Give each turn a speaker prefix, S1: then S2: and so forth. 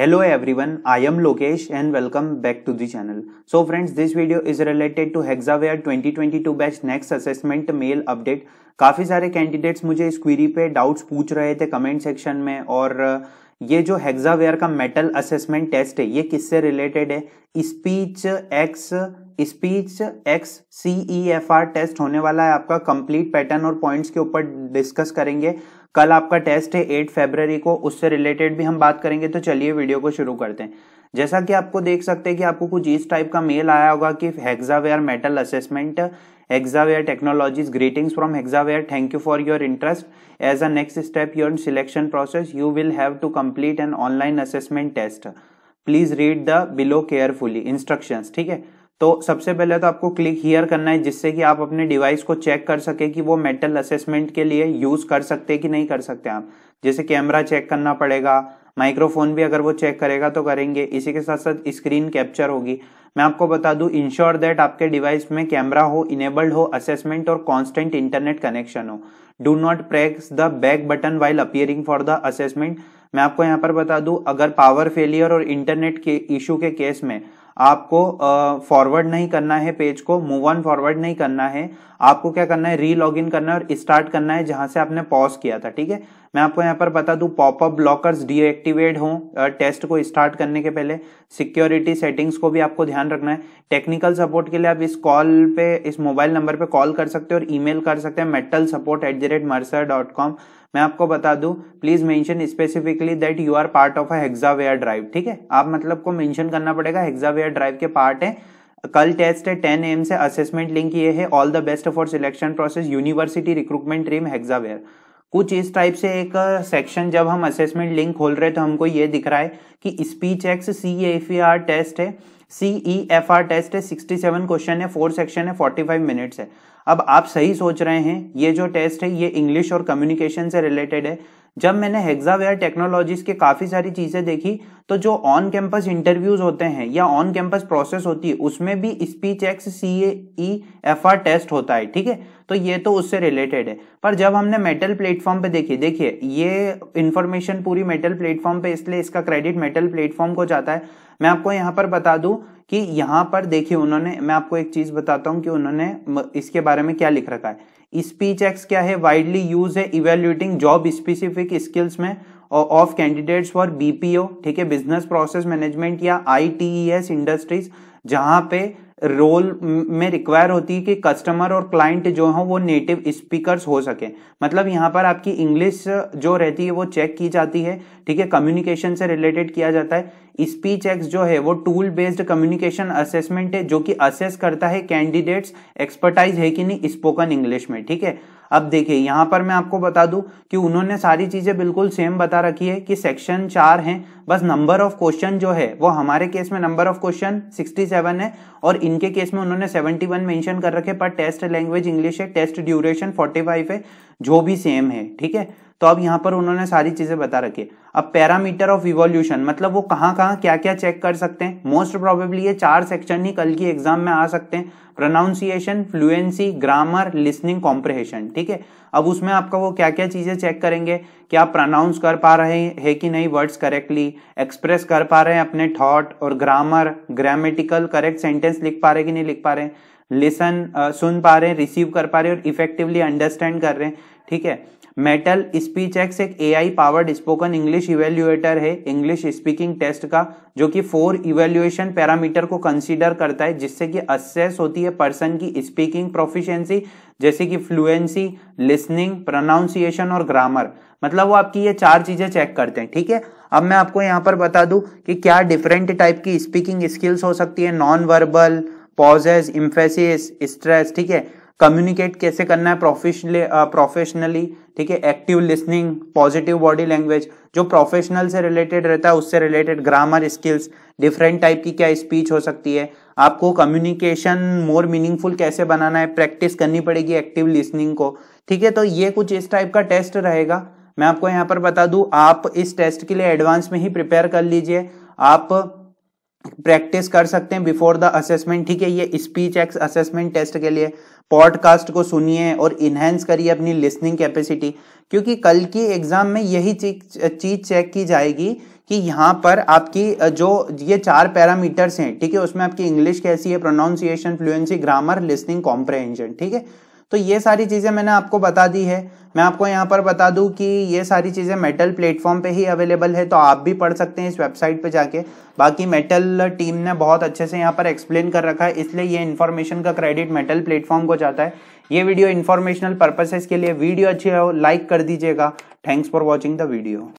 S1: hello everyone I am Lokesh and welcome back to the channel so friends this video is related to Hexaware 2022 batch next assessment mail update काफ़ी सारे candidates मुझे इस query पे doubts पूछ रहे थे comment section में और ये जो हेक्सावेयर का मेटल असेसमेंट टेस्ट है ये किससे रिलेटेड है speech X speech X C E F R test होने वाला है आपका कंप्लीट पैटर्न और पॉइंट्स के ऊपर डिस्कस करेंगे कल आपका टेस्ट है एट फेब्रवरी को उससे रिलेटेड भी हम बात करेंगे तो चलिए वीडियो को शुरू करते हैं जैसा कि आपको देख सकते हैं कि आपको कुछ इस टाइप का मेल आया होगा कि Hexaware Mettl assessment Hexaware Technologies greetings from Hexaware thank you for your interest as a next step your selection process you will have to complete an online assessment test please read the below carefully instructions ठीक है तो सबसे पहले तो आपको click here करना है जिससे कि आप अपने डिवाइस को चेक कर सके कि वो मेटल असेसमेंट के लिए यूज कर सकते कि नहीं कर सकते आप जैसे कैमरा चेक करना पड़ेगा माइक्रोफोन भी अगर वो चेक करेगा तो करेंगे इसी के साथ साथ स्क्रीन कैप्चर होगी मैं आपको बता दूं इंश्योर दैट आपके डिवाइस में कैमरा हो इनेबल्ड हो असेसमेंट और कांस्टेंट इंटरनेट कनेक्शन हो do not press the back button while appearing for the assessment मैं आपको यहां पर बता दूं अगर पावर फेलियर और इंटरनेट के इशू के केस में आपको फॉरवर्ड नहीं करना है पेज को मूव ऑन फॉरवर्ड नहीं करना है आपको क्या करना है री लॉग इन करना है और स्टार्ट करना है जहां से आपने पॉज किया था ठीक है मैं आपको यहाँ पर बता दूं पॉपअप ब्लॉकर्स डीएक्टिवेट हों टेस्ट को स्टार्ट करने के पहले सिक्योरिटी सेटिंग्स को भी आपको ध्यान रखना है टेक्निकल सपोर्ट के लिए आप इस कॉल पे इस मोबाइल नंबर पे कॉल कर सकते हो और ईमेल कर सकते हैं Mettl support at the rate Mercer dot com मैं आपको बता दूं please mention specifically that you are part of a Hexaware drive ठीक है आप मतलब को मेंशन करना पड़ेगा हेक्सावेयर ड्राइव के पार्ट है कल टेस्ट है टेन एम से असेसमेंट लिंक ये है all the best for selection process university recruitment team Hexaware कुछ इस टाइप से एक सेक्शन जब हम असेसमेंट लिंक खोल रहे तो हमको ये दिख रहा है कि speech X C F R test है सीई एफ आर टेस्ट है सिक्सटी सेवन क्वेश्चन है फोर सेक्शन है फाइव मिनट है अब आप सही सोच रहे हैं ये जो टेस्ट है ये इंग्लिश और कम्युनिकेशन से रिलेटेड है जब मैंने हेक्सावेयर टेक्नोलॉजीज के काफ़ी सारी चीज़ें देखी तो जो ऑन कैंपस इंटरव्यूज होते हैं या ऑन कैंपस प्रोसेस होती है उसमें भी speech X C E F R test होता है ठीक है तो ये तो उससे रिलेटेड है पर जब हमने मेटल प्लेटफॉर्म पे देखी देखिए ये इन्फॉर्मेशन पूरी मेटल प्लेटफॉर्म पे इसलिए इसका क्रेडिट मेटल प्लेटफॉर्म को जाता है मैं आपको यहाँ पर बता दूं कि यहाँ पर देखिए उन्होंने मैं आपको एक चीज बताता हूँ कि उन्होंने इसके बारे में क्या लिख रखा है स्पीच एक्स क्या है वाइडली यूज है इवेल्यूटिंग जॉब स्पेसिफिक स्किल्स में ऑफ कैंडिडेट्स फॉर बीपीओ ठीक है बिजनेस प्रोसेस मैनेजमेंट या आईटीईएस इंडस्ट्रीज जहां पे रोल में रिक्वायर होती है कि कस्टमर और क्लाइंट जो है वो नेटिव स्पीकर्स हो सके मतलब यहाँ पर आपकी इंग्लिश जो रहती है वो चेक की जाती है ठीक है कम्युनिकेशन से रिलेटेड किया जाता है स्पीच एक्स जो है वो टूल बेस्ड कम्युनिकेशन असेसमेंट है जो कि असेस करता है कैंडिडेट्स एक्सपर्टाइज है कि नहीं स्पोकन इंग्लिश में ठीक है अब देखिए यहाँ पर मैं आपको बता दूं कि उन्होंने सारी चीजें बिल्कुल सेम बता रखी है कि सेक्शन चार है बस नंबर ऑफ क्वेश्चन जो है वो हमारे केस में नंबर ऑफ क्वेश्चन 67 है और इनके केस में उन्होंने 71 मेंशन कर रखे पर टेस्ट लैंग्वेज इंग्लिश है टेस्ट ड्यूरेशन 45 है जो भी सेम है ठीक है तो अब यहाँ पर उन्होंने सारी चीजें बता रखी है अब पैरामीटर ऑफ इवोल्यूशन मतलब वो कहाँ कहाँ क्या क्या चेक कर सकते हैं मोस्ट प्रोबेबली ये चार सेक्शन ही कल की एग्जाम में आ सकते हैं pronunciation fluency grammar listening comprehension ठीक है अब उसमें आपका वो क्या क्या चीजें चेक करेंगे कि आप प्रोनाउंस कर पा रहे हैं कि नहीं वर्ड्स करेक्टली एक्सप्रेस कर पा रहे हैं अपने थॉट और ग्रामर ग्रामेटिकल करेक्ट सेंटेंस लिख पा रहे कि नहीं लिख पा रहे हैं लिसन सुन पा रहे हैं रिसीव कर पा रहे हैं और इफेक्टिवली अंडरस्टैंड कर रहे हैं ठीक है मेटल स्पीच एक्स एक A I powered spoken English evaluator है इंग्लिश स्पीकिंग टेस्ट का जो कि फोर इवेल्युएशन पैरामीटर को कंसीडर करता है जिससे कि असेस होती है पर्सन की स्पीकिंग प्रोफिशिएंसी जैसे कि फ्लुएंसी लिसनिंग प्रोनाउंसिएशन और ग्रामर मतलब वो आपकी ये चार चीजें चेक करते हैं ठीक है अब मैं आपको यहाँ पर बता दू कि क्या डिफरेंट टाइप की स्पीकिंग स्किल्स हो सकती है non verbal pauses emphasis stress ठीक है कम्युनिकेट कैसे करना है प्रोफेशनली प्रोफेशनली uh, ठीक है active listening positive body language जो प्रोफेशनल से रिलेटेड रहता है उससे related grammar skills different type की क्या स्पीच हो सकती है आपको कम्युनिकेशन मोर मीनिंगफुल कैसे बनाना है प्रैक्टिस करनी पड़ेगी एक्टिव लिसनिंग को ठीक है तो ये कुछ इस टाइप का टेस्ट रहेगा मैं आपको यहाँ पर बता दूँ आप इस टेस्ट के लिए एडवांस में ही प्रिपेयर कर लीजिए आप प्रैक्टिस कर सकते हैं बिफोर द असेसमेंट ठीक है ये स्पीच एक्स असेसमेंट टेस्ट के लिए पॉडकास्ट को सुनिए और इन्हेंस करिए अपनी लिसनिंग कैपेसिटी क्योंकि कल की एग्जाम में यही चीज चेक की जाएगी कि यहाँ पर आपकी जो ये चार पैरामीटर्स हैं ठीक है उसमें आपकी इंग्लिश कैसी है pronunciation fluency grammar listening comprehension ठीक है तो ये सारी चीज़ें मैंने आपको बता दी है मैं आपको यहाँ पर बता दूँ कि ये सारी चीज़ें मेटल प्लेटफॉर्म पे ही अवेलेबल है तो आप भी पढ़ सकते हैं इस वेबसाइट पे जाके बाकी मेटल टीम ने बहुत अच्छे से यहाँ पर एक्सप्लेन कर रखा है इसलिए ये इन्फॉर्मेशन का क्रेडिट मेटल प्लेटफॉर्म को जाता है ये वीडियो इन्फॉर्मेशनल पर्पसेज के लिए वीडियो अच्छी हो लाइक कर दीजिएगा thanks for watching the video